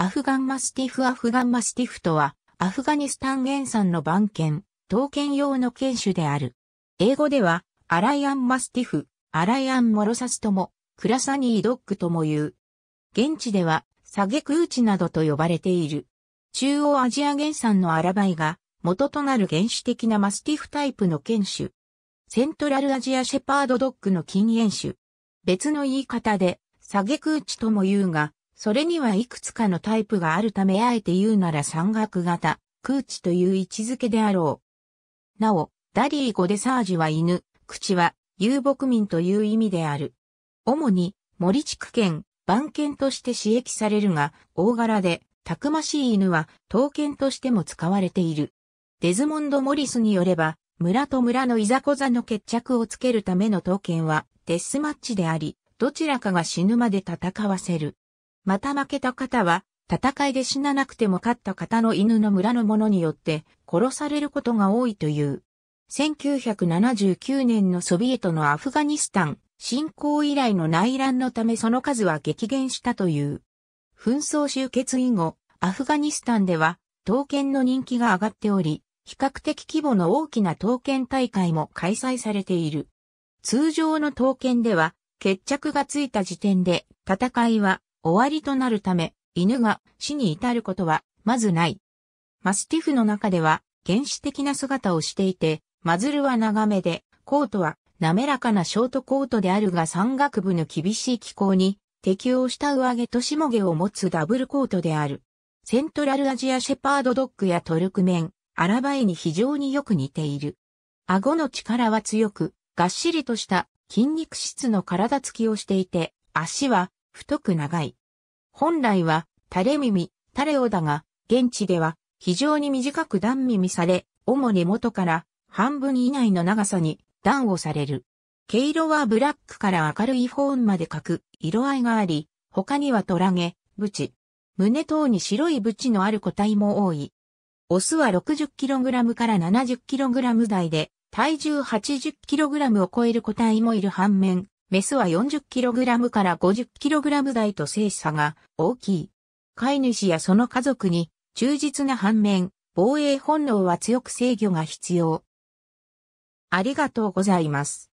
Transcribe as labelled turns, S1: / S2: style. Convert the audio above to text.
S1: アフガンマスティフアフガンマスティフとは、アフガニスタン原産の番犬、刀剣用の犬種である。英語では、アライアンマスティフ、アライアンモロサスとも、クラサニードッグとも言う。現地では、サゲクーチなどと呼ばれている。中央アジア原産のアラバイが、元となる原始的なマスティフタイプの犬種。セントラルアジアシェパードドッグの禁煙種。別の言い方で、サゲクウチとも言うが、それにはいくつかのタイプがあるためあえて言うなら山岳型、空地という位置づけであろう。なお、ダリー語でサージは犬、口は遊牧民という意味である。主に森地区犬、番犬として使役されるが、大柄で、たくましい犬は、刀剣としても使われている。デズモンド・モリスによれば、村と村のいざこざの決着をつけるための刀剣は、デスマッチであり、どちらかが死ぬまで戦わせる。また負けた方は、戦いで死ななくても勝った方の犬の村の者によって殺されることが多いという。1979年のソビエトのアフガニスタン侵攻以来の内乱のためその数は激減したという。紛争終結以後、アフガニスタンでは刀剣の人気が上がっており、比較的規模の大きな刀剣大会も開催されている。通常の刀剣では決着がついた時点で戦いは終わりとなるため、犬が死に至ることは、まずない。マスティフの中では、原始的な姿をしていて、マズルは長めで、コートは滑らかなショートコートであるが山岳部の厳しい気候に適応した上毛と下毛を持つダブルコートである。セントラルアジアシェパードドッグやトルクメン、アラバエに非常によく似ている。顎の力は強く、がっしりとした筋肉質の体つきをしていて、足は太く長い。本来は、垂れ耳、垂れ尾だが、現地では、非常に短く段耳され、主に元から半分以内の長さに段をされる。毛色はブラックから明るいフォーンまで描く色合いがあり、他にはトラゲ、ブチ。胸等に白いブチのある個体も多い。オスは 60kg から 70kg 台で、体重 80kg を超える個体もいる反面、メスは 40kg から 50kg 台と精差が大きい。飼い主やその家族に忠実な反面、防衛本能は強く制御が必要。ありがとうございます。